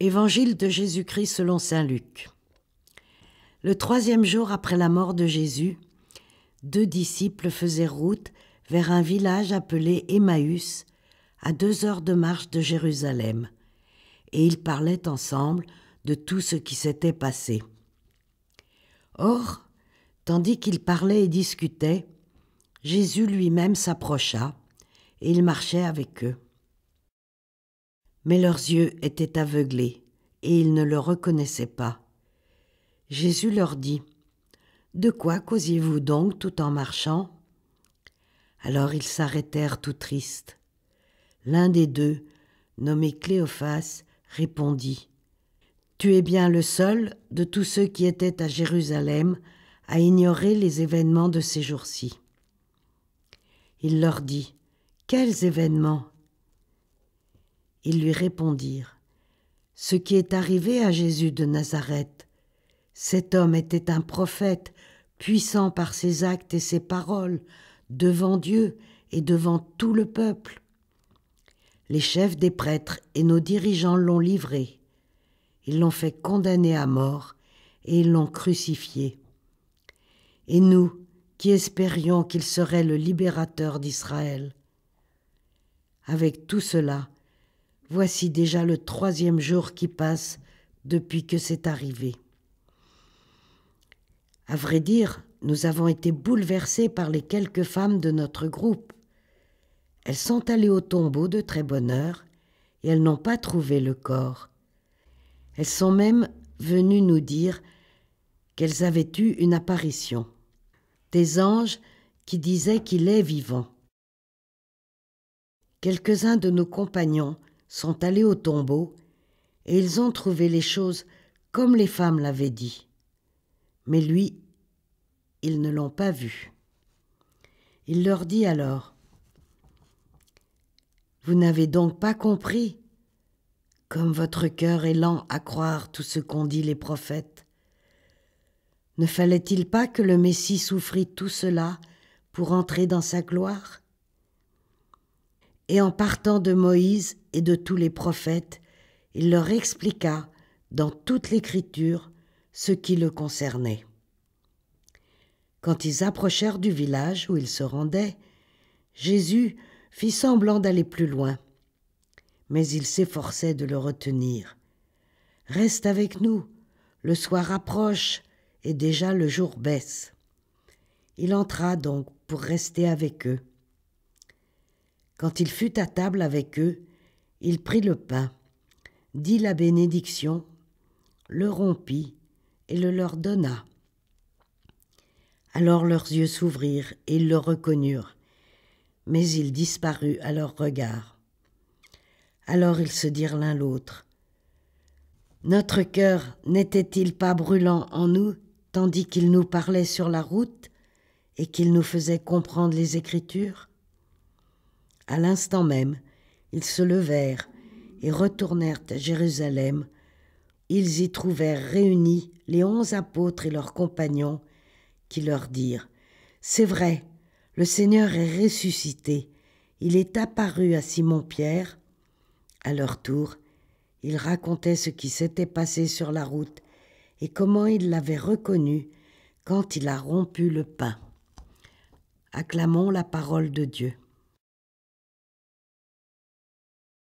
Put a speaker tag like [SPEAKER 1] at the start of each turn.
[SPEAKER 1] Évangile de Jésus-Christ selon Saint Luc. Le troisième jour après la mort de Jésus, deux disciples faisaient route vers un village appelé Emmaüs, à deux heures de marche de Jérusalem, et ils parlaient ensemble de tout ce qui s'était passé. Or, tandis qu'ils parlaient et discutaient, Jésus lui-même s'approcha, et il marchait avec eux mais leurs yeux étaient aveuglés, et ils ne le reconnaissaient pas. Jésus leur dit, De quoi causiez-vous donc tout en marchant Alors ils s'arrêtèrent tout tristes. L'un des deux, nommé Cléophas, répondit, Tu es bien le seul de tous ceux qui étaient à Jérusalem à ignorer les événements de ces jours-ci. Il leur dit, Quels événements ils lui répondirent Ce qui est arrivé à Jésus de Nazareth, cet homme était un prophète, puissant par ses actes et ses paroles, devant Dieu et devant tout le peuple. Les chefs des prêtres et nos dirigeants l'ont livré. Ils l'ont fait condamner à mort et ils l'ont crucifié. Et nous, qui espérions qu'il serait le libérateur d'Israël. Avec tout cela, Voici déjà le troisième jour qui passe depuis que c'est arrivé. À vrai dire, nous avons été bouleversés par les quelques femmes de notre groupe. Elles sont allées au tombeau de très bonne heure et elles n'ont pas trouvé le corps. Elles sont même venues nous dire qu'elles avaient eu une apparition, des anges qui disaient qu'il est vivant. Quelques-uns de nos compagnons sont allés au tombeau et ils ont trouvé les choses comme les femmes l'avaient dit. Mais lui, ils ne l'ont pas vu. Il leur dit alors, Vous n'avez donc pas compris, comme votre cœur est lent à croire tout ce qu'ont dit les prophètes. Ne fallait-il pas que le Messie souffrit tout cela pour entrer dans sa gloire Et en partant de Moïse et de tous les prophètes, il leur expliqua dans toute l'Écriture ce qui le concernait. Quand ils approchèrent du village où ils se rendaient, Jésus fit semblant d'aller plus loin, mais il s'efforçait de le retenir. Reste avec nous, le soir approche et déjà le jour baisse. Il entra donc pour rester avec eux. Quand il fut à table avec eux, il prit le pain, dit la bénédiction, le rompit et le leur donna. Alors leurs yeux s'ouvrirent et ils le reconnurent, mais il disparut à leur regard. Alors ils se dirent l'un l'autre Notre cœur n'était-il pas brûlant en nous, tandis qu'il nous parlait sur la route et qu'il nous faisait comprendre les Écritures À l'instant même, ils se levèrent et retournèrent à Jérusalem. Ils y trouvèrent réunis les onze apôtres et leurs compagnons, qui leur dirent C'est vrai, le Seigneur est ressuscité. Il est apparu à Simon-Pierre. À leur tour, ils racontaient ce qui s'était passé sur la route et comment ils l'avaient reconnu quand il a rompu le pain. Acclamons la parole de Dieu.